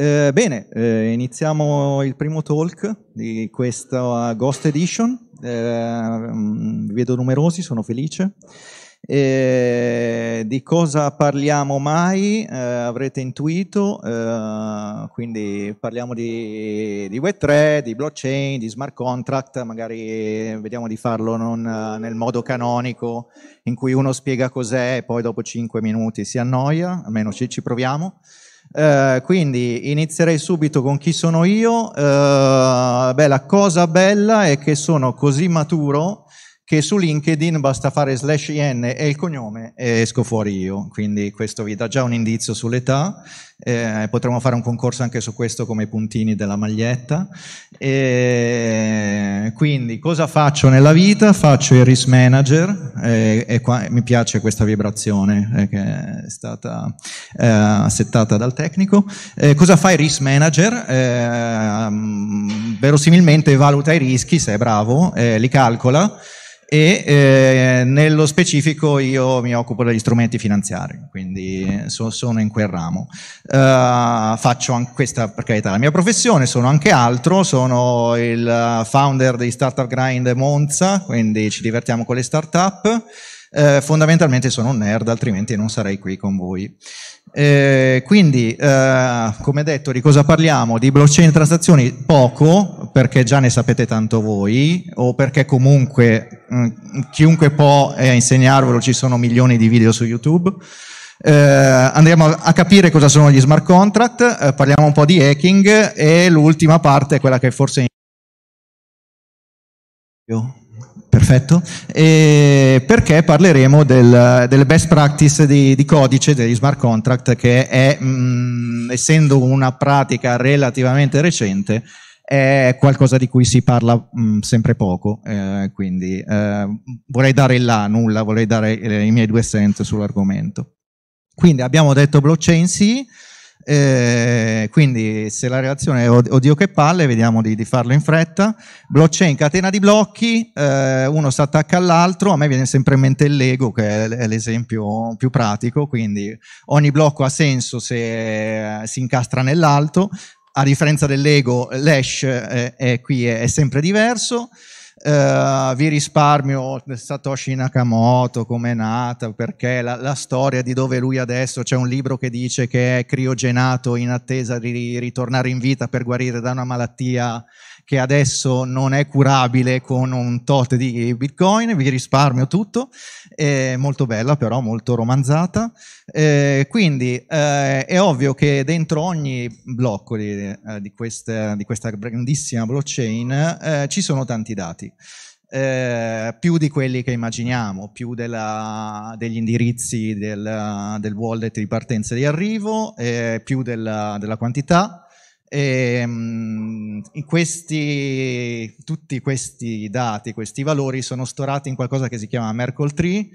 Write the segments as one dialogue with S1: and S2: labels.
S1: Eh, bene, eh, iniziamo il primo talk di questa Ghost Edition. Eh, mm, vi vedo numerosi, sono felice. E eh, di cosa parliamo mai? Eh, avrete intuito, eh, quindi parliamo di, di, Web3, di blockchain, di smart contract, magari vediamo di farlo non eh, nel modo canonico in cui uno spiega cos'è e poi dopo 5 minuti si annoia, almeno ci, ci proviamo. Eh, quindi inizierei subito con chi sono io. Eh, beh, la cosa bella è che sono così maturo che su LinkedIn basta fare slash in e il cognome e esco fuori io, quindi questo vi dà già un indizio sull'età, eh, potremmo fare un concorso anche su questo come i puntini della maglietta. E eh, quindi cosa faccio nella vita? Faccio il risk manager, e, e qua, mi piace questa vibrazione eh, che è stata eh, settata dal tecnico. Eh, cosa fa il risk manager? Eh, mm, verosimilmente valuta i rischi, se è bravo, eh, li calcola, e eh, nello specifico io mi occupo degli strumenti finanziari, quindi eh, so, sono in quel ramo. Uh, faccio anche questa, per carità, la mia professione, sono anche altro, sono il founder di Startup Grind Monza, quindi ci divertiamo con le startup. Eh, fondamentalmente sono un nerd, altrimenti non sarei qui con voi. Eh, quindi, eh, come detto, di cosa parliamo? Di blockchain transazioni poco, perché già ne sapete tanto voi, o perché comunque mh, mm, chiunque può eh, insegnarvelo, ci sono milioni di video su YouTube. Eh, andiamo a capire cosa sono gli smart contract, eh, parliamo un po' di hacking e l'ultima parte è quella che forse perfetto, e perché parleremo del, delle best practice di, di, codice degli smart contract che è, mh, mm, essendo una pratica relativamente recente, è qualcosa di cui si parla mh, mm, sempre poco, eh, quindi eh, vorrei dare il là, nulla, vorrei dare eh, i miei due cent sull'argomento. Quindi abbiamo detto blockchain sì, eh, quindi se la relazione è oddio che palle, vediamo di, di farlo in fretta. Blockchain, catena di blocchi, eh, uno si attacca all'altro, a me viene sempre in mente il Lego che è l'esempio più pratico, quindi ogni blocco ha senso se eh, si incastra nell'altro, a differenza del Lego, l'hash eh, è, qui è, è sempre diverso. Eh, vi risparmio Satoshi Nakamoto, come è nata, perché la, la, storia di dove lui adesso c'è un libro che dice che è criogenato in attesa di ritornare in vita per guarire da una malattia che adesso non è curabile con un tot di bitcoin, vi risparmio tutto, è molto bella però, molto romanzata, eh, quindi eh, è ovvio che dentro ogni blocco di, eh, di, queste, di questa grandissima blockchain eh, ci sono tanti dati. Eh, più di quelli che immaginiamo, più della, degli indirizzi del, del, wallet di partenza e di arrivo, eh, più della, della quantità, e, ehm, questi, tutti questi dati, questi valori sono storati in qualcosa che si chiama Merkle Tree,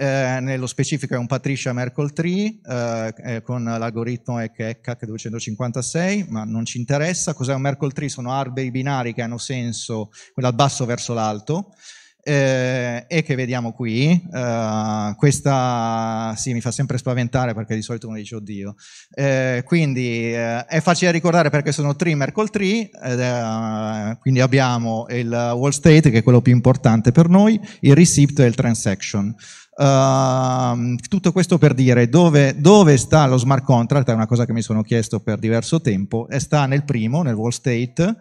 S1: eh, nello specifico è un Patricia Merkle Tree eh, eh con l'algoritmo ECHEC 256 ma non ci interessa. Cos'è un Merkle Tree? Sono alberi binari che hanno senso, dal basso verso l'alto, eh, e che vediamo qui. Eh, questa sì, mi fa sempre spaventare perché di solito uno dice oddio. Eh, quindi eh, è facile ricordare perché sono tree, mercle tree, eh, quindi abbiamo il wall state che è quello più importante per noi, il receipt e il transaction. Uh, tutto questo per dire dove, dove, sta lo smart contract, è una cosa che mi sono chiesto per diverso tempo, e sta nel primo, nel wall state,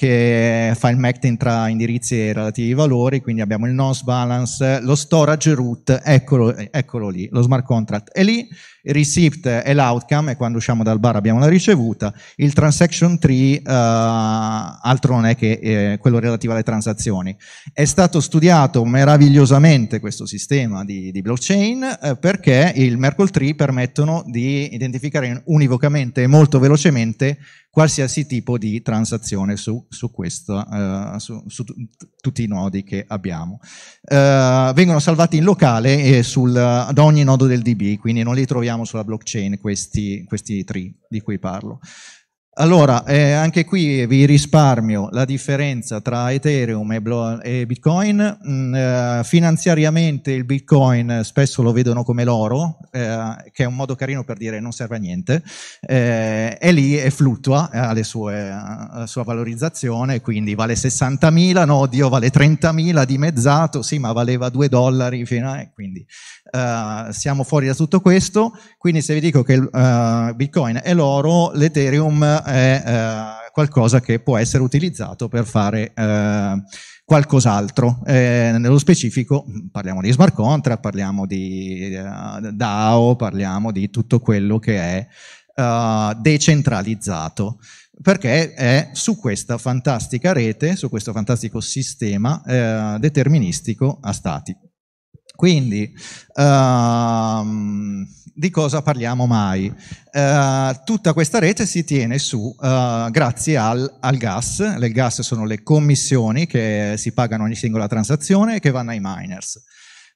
S1: che fa il MACT tra indirizzi e relativi valori, quindi abbiamo il nonce balance, lo storage root, eccolo, eccolo lì, lo smart contract è lì, il receipt è l'outcome e quando usciamo dal bar abbiamo la ricevuta, il transaction tree eh, altro non è che eh, quello relativo alle transazioni. È stato studiato meravigliosamente questo sistema di, di blockchain eh, perché il Merkle tree permettono di identificare univocamente e molto velocemente qualsiasi tipo di transazione su, su, questo, eh, su, su tutti i nodi che abbiamo. Eh, vengono salvati in locale sul, ad ogni nodo del DB, quindi non li troviamo sulla blockchain questi, questi tree di cui parlo. Allora, eh, anche qui vi risparmio la differenza tra Ethereum e, e Bitcoin. Mm, eh, finanziariamente il Bitcoin spesso lo vedono come l'oro, eh, che è un modo carino per dire non serve a niente, eh, è lì e fluttua, ha eh, la eh, sua valorizzazione, quindi vale 60.000, no, Dio vale 30.000, dimezzato, sì, ma valeva 2 dollari, fino a, quindi siamo fuori da tutto questo. Quindi se vi dico che Bitcoin è l'oro, l'Ethereum è eh, qualcosa che può essere utilizzato per fare eh, qualcos'altro. Eh, nello specifico mm, parliamo di smart contract, parliamo di eh, DAO, parliamo di tutto quello che è eh, decentralizzato perché è su questa fantastica rete, su questo fantastico sistema eh, deterministico a stati. Quindi, ehm, di cosa parliamo mai? Eh, tutta questa rete si tiene su eh, grazie al, al, gas. Le gas sono le commissioni che si pagano ogni singola transazione e che vanno ai miners.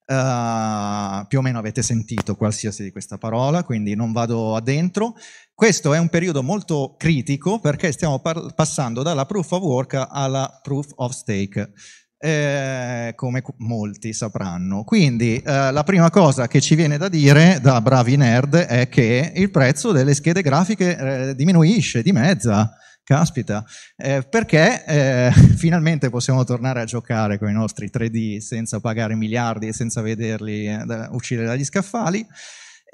S1: Eh, più o meno avete sentito qualsiasi di questa parola, quindi non vado addentro. Questo è un periodo molto critico perché stiamo passando dalla proof of work alla proof of stake eh, come molti sapranno. Quindi eh, la prima cosa che ci viene da dire da bravi nerd è che il prezzo delle schede grafiche eh, diminuisce di mezza. Caspita, eh, perché eh, finalmente possiamo tornare a giocare con i nostri 3D senza pagare miliardi e senza vederli eh, uccidere dagli scaffali.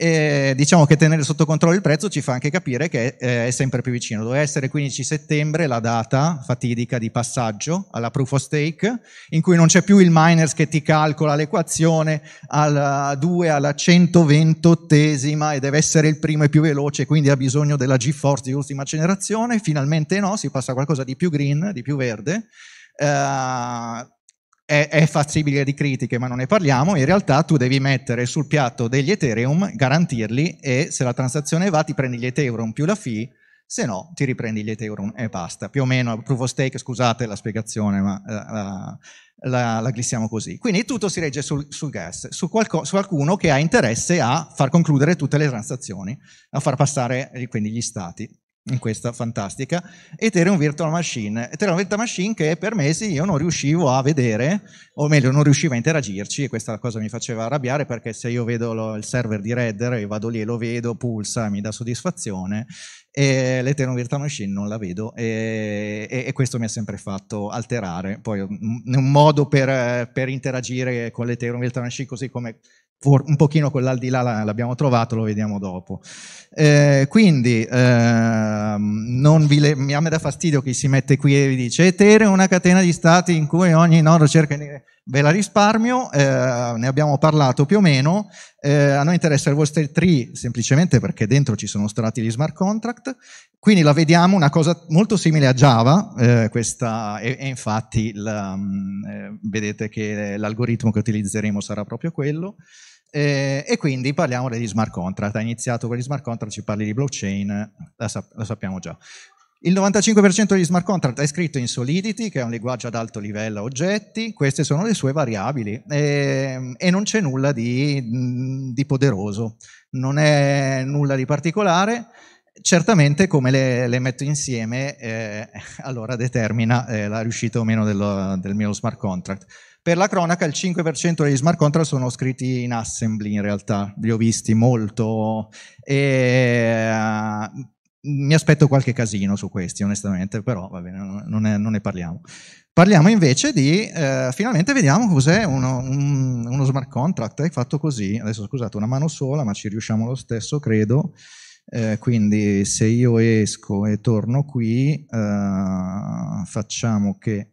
S1: E diciamo che tenere sotto controllo il prezzo ci fa anche capire che eh, è sempre più vicino. Doveva essere 15 settembre la data fatidica di passaggio alla proof of stake, in cui non c'è più il miners che ti calcola l'equazione alla 2 alla 128esima e deve essere il primo e più veloce, quindi ha bisogno della GeForce di ultima generazione. Finalmente no, si passa a qualcosa di più green, di più verde. Uh, è, è fattibile di critiche, ma non ne parliamo, in realtà tu devi mettere sul piatto degli Ethereum, garantirli e se la transazione va ti prendi gli Ethereum più la fee, se no ti riprendi gli Ethereum e basta. Più o meno, proof of stake, scusate la spiegazione, ma eh, la, la, la glissiamo così. Quindi tutto si regge sul, sul gas, su, qualco, su, qualcuno che ha interesse a far concludere tutte le transazioni, a far passare eh, quindi gli stati in questa fantastica Ethereum Virtual Machine. Ethereum Virtual Machine che per mesi io non riuscivo a vedere, o meglio non riuscivo a interagirci e questa cosa mi faceva arrabbiare perché se io vedo lo, il server di Redder e vado lì e lo vedo, pulsa, mi dà soddisfazione e l'Ethereum Virtual Machine non la vedo e, e, e, questo mi ha sempre fatto alterare. Poi un, un modo per, per interagire con l'Ethereum Virtual Machine così come un pochino quell'aldilà l'abbiamo trovato, lo vediamo dopo. Eh, quindi ehm, le, mi dà fastidio chi si mette qui e vi dice Ethereum è una catena di stati in cui ogni nodo cerca di... Ve la risparmio, eh, ne abbiamo parlato più o meno, eh, a noi interessa il vostro tree semplicemente perché dentro ci sono strati gli smart contract, quindi la vediamo una cosa molto simile a Java, eh, questa, e, e, infatti il, um, mm, eh, vedete che l'algoritmo che utilizzeremo sarà proprio quello. Eh, e quindi parliamo degli smart contract. Ha iniziato con gli smart contract, ci parli di blockchain, la, sap- la sappiamo già. Il 95% degli smart contract è scritto in Solidity, che è un linguaggio ad alto livello a oggetti, queste sono le sue variabili e, ehm, e non c'è nulla di, di, poderoso, non è nulla di particolare, certamente come le, le metto insieme eh, allora determina eh, la riuscita o meno dello, del mio smart contract. Per la cronaca il 5% degli smart contract sono scritti in assembly in realtà, li ho visti molto e eh, mi aspetto qualche casino su questi onestamente, però va bene, non ne, non ne parliamo. Parliamo invece di, uh, finalmente vediamo cos'è uno, un, uno, smart contract è fatto così, adesso scusate una mano sola ma ci riusciamo lo stesso credo, eh, quindi se io esco e torno qui, eh, facciamo che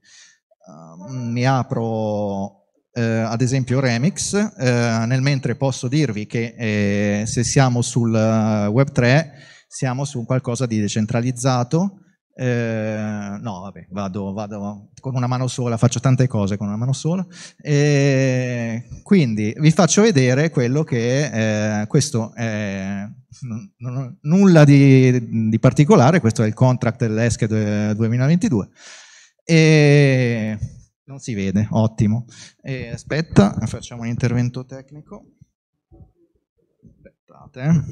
S1: Ehm, mi apro eh, ad esempio Remix, eh, nel mentre posso dirvi che eh, se siamo sul Web 3 siamo su qualcosa di decentralizzato, eh, no, vabbè, vado, vado, con una mano sola, faccio tante cose con una mano sola. E quindi vi faccio vedere quello che eh, questo è, nulla di, di, particolare, questo è il contract dell'ESC 2022. E non si vede, ottimo. E aspetta, facciamo un intervento tecnico. Aspettate.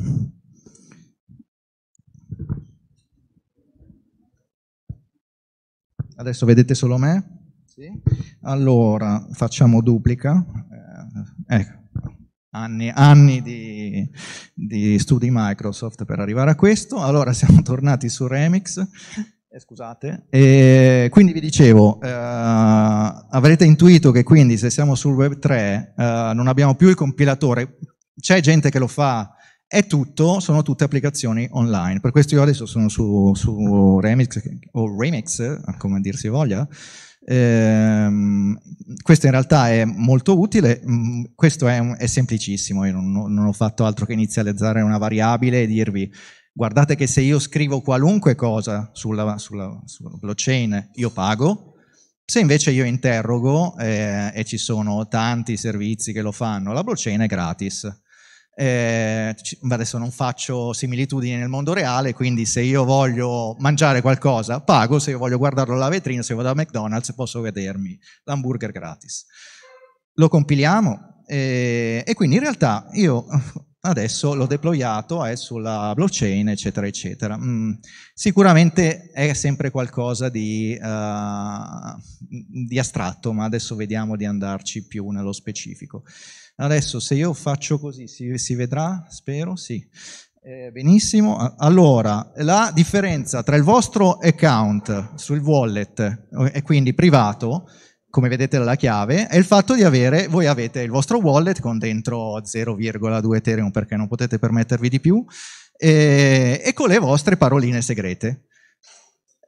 S1: Adesso vedete solo me? Sì. Allora, facciamo duplica. Eh, ecco. Anni, anni di, di studi Microsoft per arrivare a questo. Allora, siamo tornati su Remix. Eh, scusate. E quindi vi dicevo, eh, avrete intuito che quindi se siamo sul web 3 eh, non abbiamo più il compilatore, c'è gente che lo fa, è tutto, sono tutte applicazioni online. Per questo io adesso sono su, su Remix, o Remix, come dir si voglia, eh, questo in realtà è molto utile, mm, questo è, è semplicissimo, io non, non, ho fatto altro che inizializzare una variabile e dirvi Guardate che se io scrivo qualunque cosa sulla, sulla, sulla blockchain, io pago, se invece io interrogo, eh, e ci sono tanti servizi che lo fanno, la blockchain è gratis. Eh, adesso non faccio similitudini nel mondo reale, quindi se io voglio mangiare qualcosa pago, se io voglio guardarlo alla vetrina, se vado a McDonald's posso vedermi l'hamburger gratis. Lo compiliamo eh, e quindi in realtà io adesso l'ho deployato, è sulla blockchain, eccetera, eccetera. Mm, sicuramente è sempre qualcosa di, uh, di, astratto, ma adesso vediamo di andarci più nello specifico. Adesso se io faccio così, si, si vedrà? Spero, sì. Eh, benissimo, allora la differenza tra il vostro account sul wallet eh, e quindi privato come vedete dalla chiave, è il fatto di avere, voi avete il vostro wallet con dentro 0,2 Ethereum perché non potete permettervi di più, e, e con le vostre paroline segrete.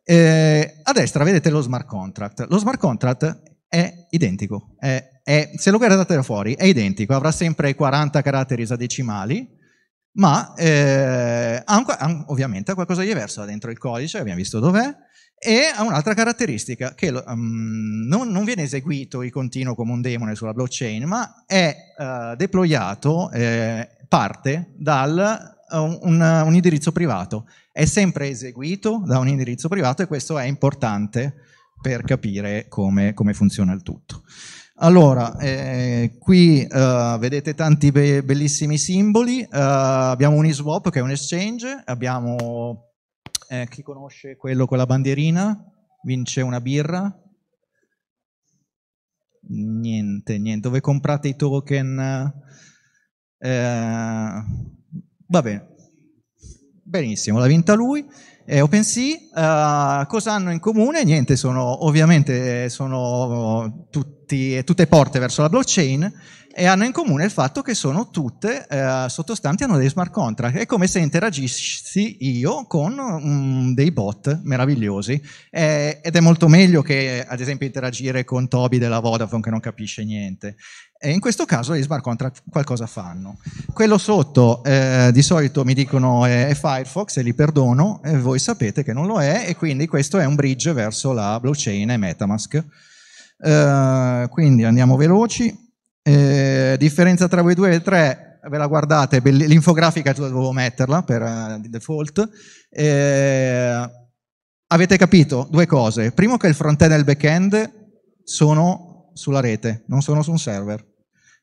S1: E, a destra vedete lo smart contract. Lo smart contract è identico, è, è, se lo guardate da fuori è identico, avrà sempre 40 caratteri esadecimali, ma eh, ha ovviamente ha qualcosa di diverso dentro il codice, abbiamo visto dov'è, e ha un'altra caratteristica, che um, non, non, viene eseguito in continuo come un demone sulla blockchain, ma è uh, deployato, eh, parte dal eh, un, un, un, indirizzo privato. È sempre eseguito da un indirizzo privato e questo è importante per capire come, come funziona il tutto. Allora, eh, qui eh, vedete tanti be bellissimi simboli, eh, abbiamo Uniswap che è un exchange, abbiamo, eh, chi conosce quello con la bandierina, vince una birra, niente, niente, dove comprate i token, eh, va bene, Benissimo, l'ha vinta lui. Eh, OpenSea, uh, cosa hanno in comune? Niente, sono ovviamente eh, sono tutti, tutte porte verso la blockchain e hanno in comune il fatto che sono tutte eh, sottostanti hanno dei smart contract. È come se interagissi io con mm, dei bot meravigliosi eh, ed è molto meglio che ad esempio interagire con Toby della Vodafone che non capisce niente. E in questo caso gli smart contract qualcosa fanno. Quello sotto eh, di solito mi dicono è, eh, è Firefox e li perdono, e voi sapete che non lo è e quindi questo è un bridge verso la blockchain e Metamask. Eh, quindi andiamo veloci. Eh, differenza tra voi due e tre, ve la guardate, l'infografica dovevo metterla per uh, default. Eh, avete capito due cose. Primo che il front-end e il back-end sono sulla rete, non sono su un server.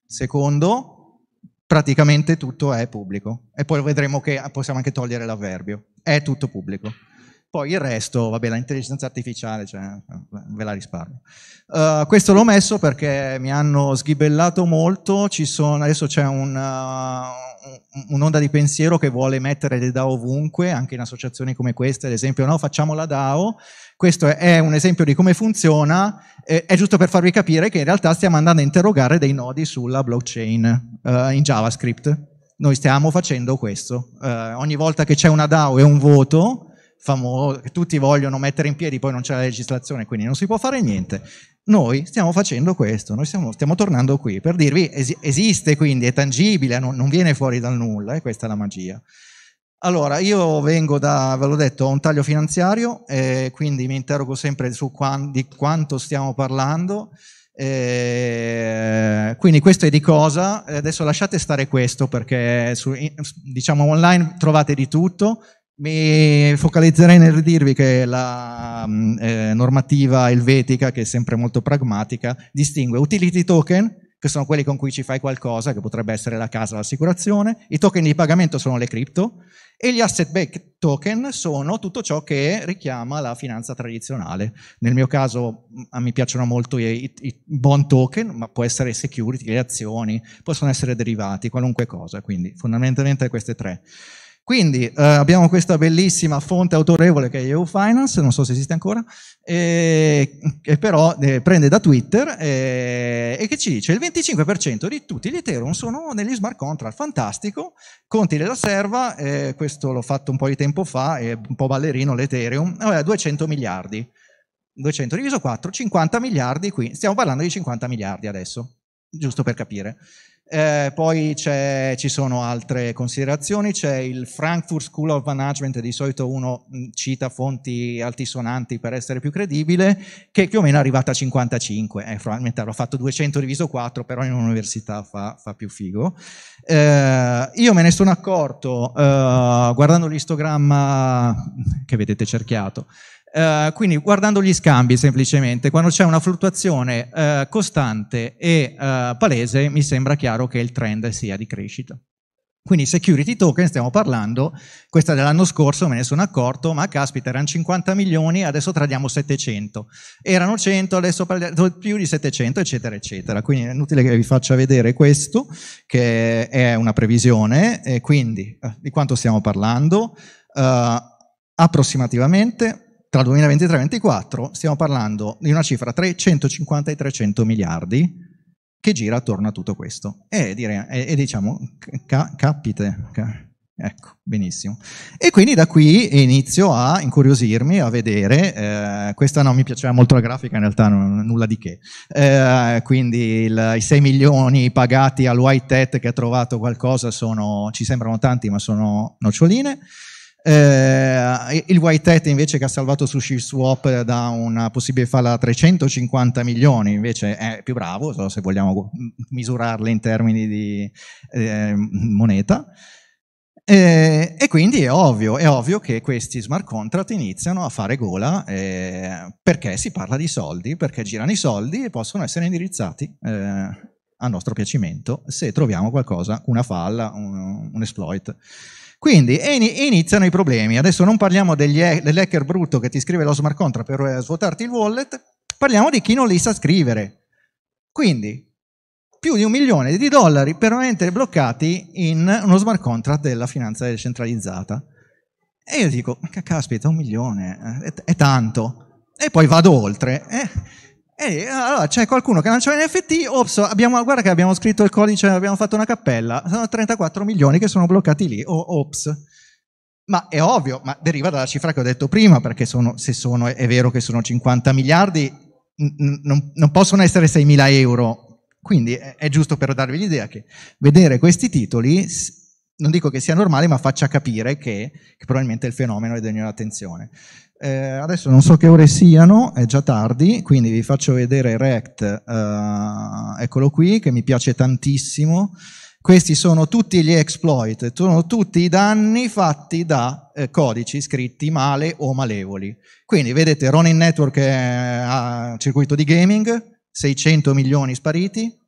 S1: Secondo, praticamente tutto è pubblico. E poi vedremo che possiamo anche togliere l'avverbio. È tutto pubblico. Poi il resto, vabbè, l'intelligenza artificiale, cioè, eh, ve la risparmio. Uh, questo l'ho messo perché mi hanno sghibellato molto, sono, adesso c'è eh, un'onda di pensiero che vuole mettere le DAO ovunque, anche in associazioni come queste, ad esempio, no, facciamo la DAO, questo è un esempio di come funziona, eh, è giusto per farvi capire che in realtà stiamo andando a interrogare dei nodi sulla blockchain uh, in JavaScript. Noi stiamo facendo questo. Uh, ogni volta che c'è una DAO e un voto, famoso, che tutti vogliono mettere in piedi, poi non c'è la legislazione, quindi non si può fare niente. Noi stiamo facendo questo, noi stiamo, stiamo tornando qui per dirvi es esiste quindi, è tangibile, non, non viene fuori dal nulla, e eh, questa è la magia. Allora, io vengo da, ve l'ho detto, ho un taglio finanziario, eh, quindi mi interrogo sempre su quan, di quanto stiamo parlando. Eh, quindi questo è di cosa, adesso lasciate stare questo perché su, diciamo online trovate di tutto, mi focalizzerei nel dirvi che la mm, eh, normativa elvetica, che è sempre molto pragmatica, distingue utility token, che sono quelli con cui ci fai qualcosa, che potrebbe essere la casa, l'assicurazione, i token di pagamento sono le cripto e gli asset back token sono tutto ciò che richiama la finanza tradizionale. Nel mio caso mi mm, piacciono molto i, i bond token, ma può essere security, le azioni, possono essere derivati, qualunque cosa, quindi fondamentalmente queste tre. Quindi eh, abbiamo questa bellissima fonte autorevole che è EU Finance, non so se esiste ancora, eh, che però eh, prende da Twitter eh, e che ci dice il 25% di tutti gli Ethereum sono negli smart contract, fantastico, conti della serva, eh, questo l'ho fatto un po' di tempo fa, è un po' ballerino l'Ethereum, vabbè, 200 miliardi, 200 diviso 4, 50 miliardi qui, stiamo parlando di 50 miliardi adesso, giusto per capire. Eh, poi ci sono altre considerazioni, c'è il Frankfurt School of Management, di solito uno mm, cita fonti altisonanti per essere più credibile, che più o meno è arrivata a 55, eh, probabilmente avrà fatto 200 diviso 4, però in un'università fa, fa, più figo. Eh, io me ne sono accorto eh, guardando l'istogramma che vedete cerchiato, eh, quindi guardando gli scambi semplicemente, quando c'è una fluttuazione uh, costante e uh, palese, mi sembra chiaro che il trend sia di crescita. Quindi security token stiamo parlando, questa dell'anno scorso me ne sono accorto, ma caspita erano 50 milioni, adesso tradiamo 700, erano 100, adesso più di 700 eccetera eccetera, quindi è inutile che vi faccia vedere questo che è una previsione e quindi di quanto stiamo parlando, approssimativamente tra 2023 e 2024 stiamo parlando di una cifra tra i 150 e i 300 miliardi che gira attorno a tutto questo. E, dire, e, e diciamo, ca, capite, ca, ecco, benissimo. E quindi da qui inizio a incuriosirmi, a vedere, eh, questa non mi piaceva molto la grafica, in realtà non, nulla di che, eh, quindi il, i 6 milioni pagati al Hat che ha trovato qualcosa sono, ci sembrano tanti ma sono noccioline, eh, il White Hat invece che ha salvato Sushi Swap da una possibile falla da 350 milioni invece è più bravo se vogliamo misurarle in termini di eh, moneta eh, e quindi è ovvio, è ovvio, che questi smart contract iniziano a fare gola eh, perché si parla di soldi, perché girano i soldi e possono essere indirizzati eh, a nostro piacimento se troviamo qualcosa, una falla, un, un exploit. Quindi iniziano i problemi. Adesso non parliamo degli, dell'hacker brutto che ti scrive lo smart contract per eh, svuotarti il wallet, parliamo di chi non li sa scrivere. Quindi più di un milione di dollari permanenti bloccati in uno smart contract della finanza decentralizzata. E io dico, caspita, un milione, eh, è, è tanto. E poi vado oltre. Eh? E allora c'è qualcuno che lancia NFT, ops, abbiamo, guarda che abbiamo scritto il codice, cioè abbiamo fatto una cappella, sono 34 milioni che sono bloccati lì, oh, ops. Ma è ovvio, ma deriva dalla cifra che ho detto prima, perché sono, se sono, è vero che sono 50 miliardi, non, non possono essere 6 mila euro. Quindi è, è giusto per darvi l'idea che vedere questi titoli non dico che sia normale, ma faccia capire che, che probabilmente il fenomeno è degno di attenzione. Eh, adesso non so che ore siano, è già tardi, quindi vi faccio vedere React, eh, eccolo qui, che mi piace tantissimo. Questi sono tutti gli exploit, sono tutti i danni fatti da eh, codici scritti male o malevoli. Quindi vedete Ronin Network ha circuito di gaming, 600 milioni spariti.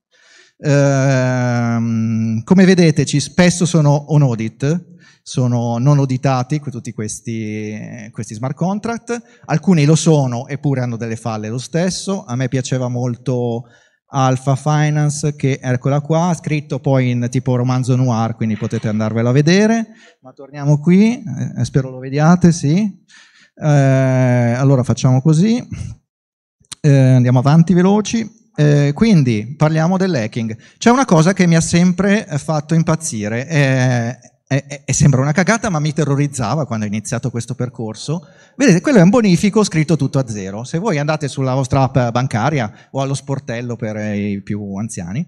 S1: Ehm, come vedete ci spesso sono on audit, sono non auditati tutti questi, questi smart contract, alcuni lo sono eppure hanno delle falle lo stesso, a me piaceva molto Alpha Finance, che eccola qua, scritto poi in tipo romanzo noir, quindi potete andarvelo a vedere. Ma torniamo qui, eh, spero lo vediate, sì. Eh, allora facciamo così, eh, andiamo avanti veloci. Eh, quindi parliamo dell'hacking. C'è una cosa che mi ha sempre eh, fatto impazzire, e, e, sembra una cagata, ma mi terrorizzava quando ho iniziato questo percorso. Vedete, quello è un bonifico scritto tutto a zero. Se voi andate sulla vostra app bancaria o allo sportello per eh, i più anziani,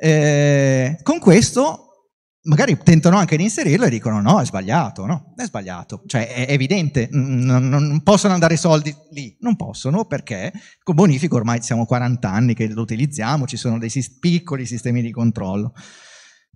S1: eh, con questo magari tentano anche di inserirlo e dicono no, è sbagliato, no, è sbagliato. Cioè è evidente, non, non possono andare i soldi lì, non possono perché con bonifico ormai siamo 40 anni che lo utilizziamo, ci sono dei piccoli sistemi di controllo.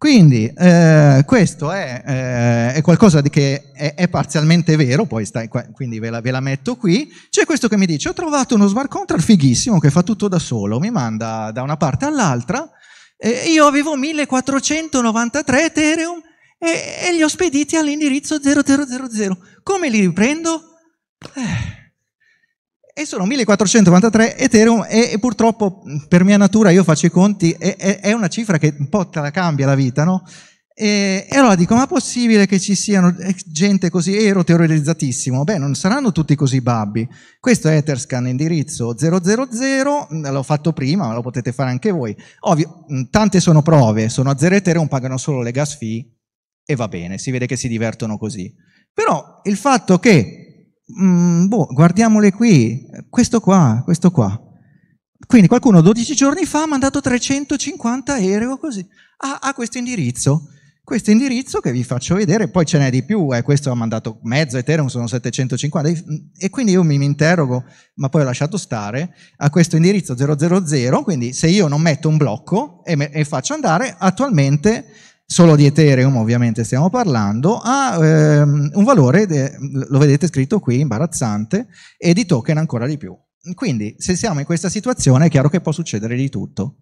S1: Quindi eh, questo è, eh, è, qualcosa di che è, è parzialmente vero, poi sta, quindi ve la, ve la, metto qui. C'è questo che mi dice, ho trovato uno smart contract fighissimo che fa tutto da solo, mi manda da una parte all'altra, eh, io avevo 1493 Ethereum e, e li ho spediti all'indirizzo 0000. Come li riprendo? Eh e sono 1493 Ethereum e, e, purtroppo per mia natura io faccio i conti e, e, è una cifra che un po' te la cambia la vita, no? E, allora dico, ma è possibile che ci siano eh, gente così ero terrorizzatissimo? Beh, non saranno tutti così babbi. Questo è Etherscan indirizzo 000, l'ho fatto prima, ma lo potete fare anche voi. Ovvio, tante sono prove, sono a zero Ethereum, pagano solo le gas fee e va bene, si vede che si divertono così. Però il fatto che mm, boh, guardiamole qui, questo qua, questo qua. Quindi qualcuno 12 giorni fa ha mandato 350 euro così a, a questo indirizzo. Questo indirizzo che vi faccio vedere, poi ce n'è di più, eh, questo ha mandato mezzo Ethereum, sono 750, mm, e quindi io mi interrogo, ma poi ho lasciato stare, a questo indirizzo 000, quindi se io non metto un blocco e, me, e faccio andare, attualmente solo di Ethereum ovviamente stiamo parlando, ha ehm, un valore, de, lo vedete scritto qui, imbarazzante, e di token ancora di più. Quindi se siamo in questa situazione è chiaro che può succedere di tutto.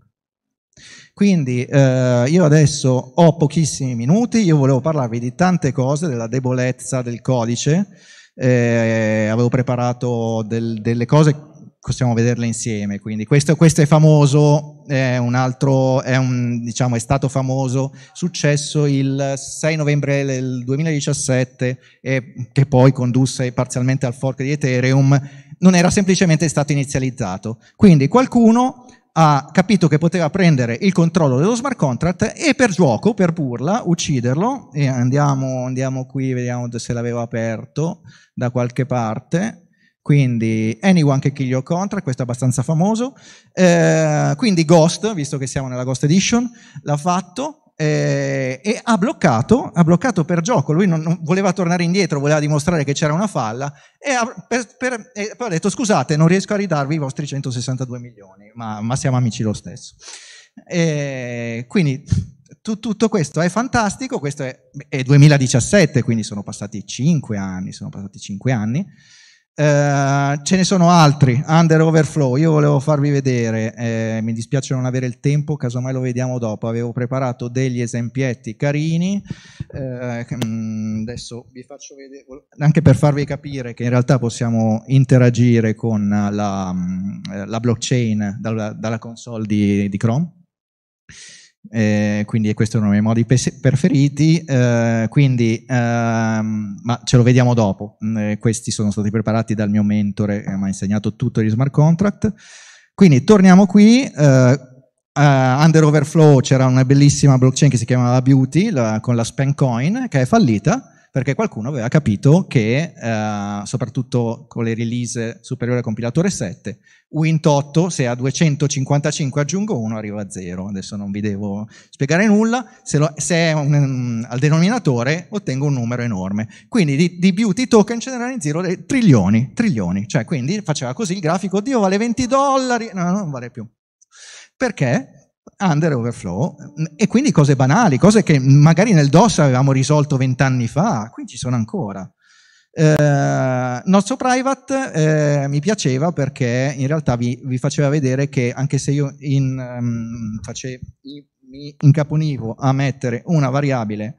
S1: Quindi eh, io adesso ho pochissimi minuti, io volevo parlarvi di tante cose, della debolezza del codice, eh, avevo preparato del, delle cose possiamo vederle insieme. Quindi questo, questo è famoso, è, altro, è, un, diciamo, è stato famoso, successo il 6 novembre del 2017 eh, che poi condusse parzialmente al fork di Ethereum, non era semplicemente stato inizializzato. Quindi qualcuno ha capito che poteva prendere il controllo dello smart contract e per gioco, per burla, ucciderlo. E andiamo, andiamo qui, vediamo se l'avevo aperto da qualche parte quindi Anyone che Kill Your Contra, questo è abbastanza famoso, eh, quindi Ghost, visto che siamo nella Ghost Edition, l'ha fatto, eh, e ha bloccato, ha bloccato per gioco, lui non, non, voleva tornare indietro, voleva dimostrare che c'era una falla e, ha, per, per, e poi ha detto scusate non riesco a ridarvi i vostri 162 milioni, ma, ma siamo amici lo stesso. Eh, quindi tu, tutto questo è fantastico, questo è, è 2017, quindi sono passati 5 anni, sono passati 5 anni. Eh, ce ne sono altri, Under Overflow, io volevo farvi vedere, eh, mi dispiace non avere il tempo, casomai lo vediamo dopo, avevo preparato degli esempietti carini, eh, mm, adesso vi faccio vedere, anche per farvi capire che in realtà possiamo interagire con la, mm, la blockchain dalla, dalla console di, di Chrome eh, quindi questo è uno dei miei modi preferiti, eh, quindi, ehm, ma ce lo vediamo dopo, mm, eh, questi sono stati preparati dal mio mentore che eh, mi ha insegnato tutto gli smart contract, quindi torniamo qui, eh, Under Overflow c'era una bellissima blockchain che si chiamava Beauty la, con la Spancoin che è fallita, perché qualcuno aveva capito che, eh, soprattutto con le release superiori al compilatore 7, Wint 8, se a 255 aggiungo 1 arriva a 0, adesso non vi devo spiegare nulla, se, lo, se è un, um, al denominatore ottengo un numero enorme. Quindi di, di beauty token ce ne erano in giro trilioni, trilioni, cioè quindi faceva così il grafico, oddio vale 20 dollari, no non vale più. Perché? under overflow mm, e quindi cose banali, cose che magari nel DOS avevamo risolto vent'anni fa, qui ci sono ancora. Eh, nostro private eh, mi piaceva perché in realtà vi, vi, faceva vedere che anche se io in, um, face, mi incaponivo a mettere una variabile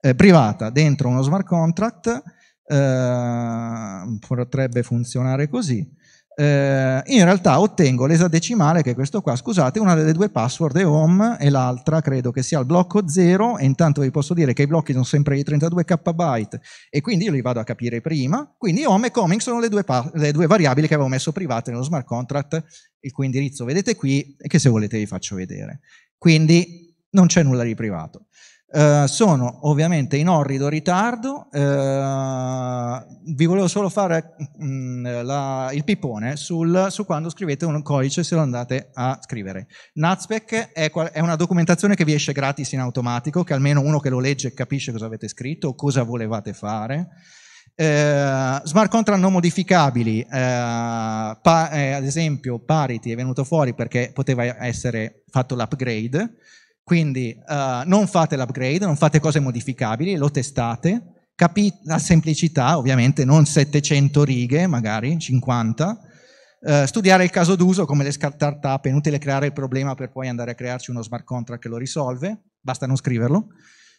S1: eh, privata dentro uno smart contract, eh, potrebbe funzionare così eh, in realtà ottengo l'esadecimale che è questo qua, scusate, una delle due password è home e l'altra credo che sia il blocco 0 e intanto vi posso dire che i blocchi sono sempre i 32 KB e quindi io li vado a capire prima, quindi home e coming sono le due, le due variabili che avevo messo private nello smart contract il cui indirizzo vedete qui e che se volete vi faccio vedere. Quindi non c'è nulla di privato. Eh, sono ovviamente in orrido ritardo, uh, vi volevo solo fare mh, mm, la, il pippone sul, su quando scrivete un codice se lo andate a scrivere. Natspec è, è, una documentazione che vi esce gratis in automatico, che almeno uno che lo legge capisce cosa avete scritto o cosa volevate fare. Uh, smart contract non modificabili, pa, eh, ad esempio Parity è venuto fuori perché poteva essere fatto l'upgrade, quindi uh, non fate l'upgrade, non fate cose modificabili, lo testate, capite la semplicità, ovviamente non 700 righe, magari 50, Uh, eh, studiare il caso d'uso come le startup, è inutile creare il problema per poi andare a crearci uno smart contract che lo risolve, basta non scriverlo.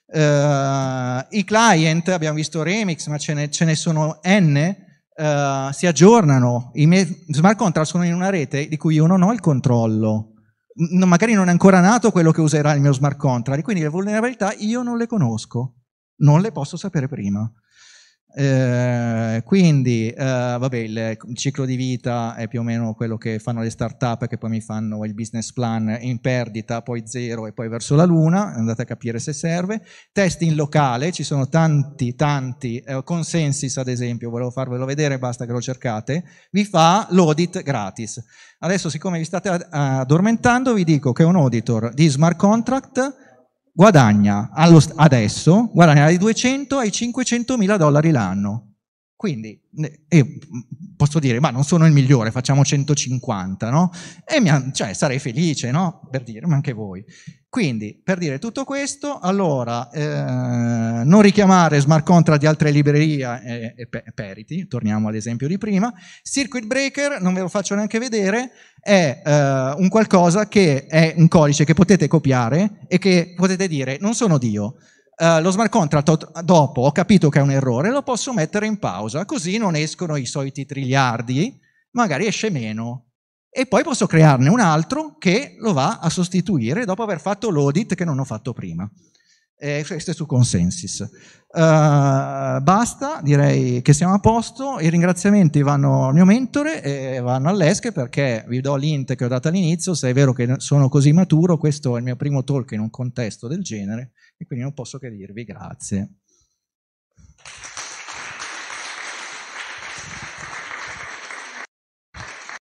S1: Uh, I client, abbiamo visto Remix, ma ce ne, ce ne sono N, uh, si aggiornano, i smart contract sono in una rete di cui io non ho il controllo no, magari non è ancora nato quello che userà il mio smart contract, quindi le vulnerabilità io non le conosco, non le posso sapere prima. Eh, quindi, eh, vabbè, il ciclo di vita è più o meno quello che fanno le start-up che poi mi fanno il business plan in perdita, poi zero e poi verso la luna, andate a capire se serve. Test in locale, ci sono tanti, tanti, eh, consensus ad esempio, volevo farvelo vedere, basta che lo cercate, vi fa l'audit gratis. Adesso siccome vi state addormentando vi dico che un auditor di smart contract guadagna allo, adesso guadagna dai 200 ai 500 mila dollari l'anno. Quindi eh, posso dire, ma non sono il migliore, facciamo 150, no? E mi, cioè, sarei felice, no? Per dire, ma anche voi. Quindi, per dire tutto questo, allora, eh, non richiamare smart contract di altre librerie e, e, periti, torniamo all'esempio di prima. Circuit breaker, non ve lo faccio neanche vedere, è eh, un qualcosa che è un codice che potete copiare e che potete dire, non sono Dio, eh, lo smart contract dopo ho capito che è un errore, lo posso mettere in pausa, così non escono i soliti triliardi, magari esce meno. E poi posso crearne un altro che lo va a sostituire dopo aver fatto l'audit che non ho fatto prima. E questo è su Consensus. Uh, basta, direi che siamo a posto. I ringraziamenti vanno al mio mentore e vanno all'ESC perché vi do l'int che ho dato all'inizio. Se è vero che sono così maturo, questo è il mio primo talk in un contesto del genere e quindi non posso che dirvi grazie.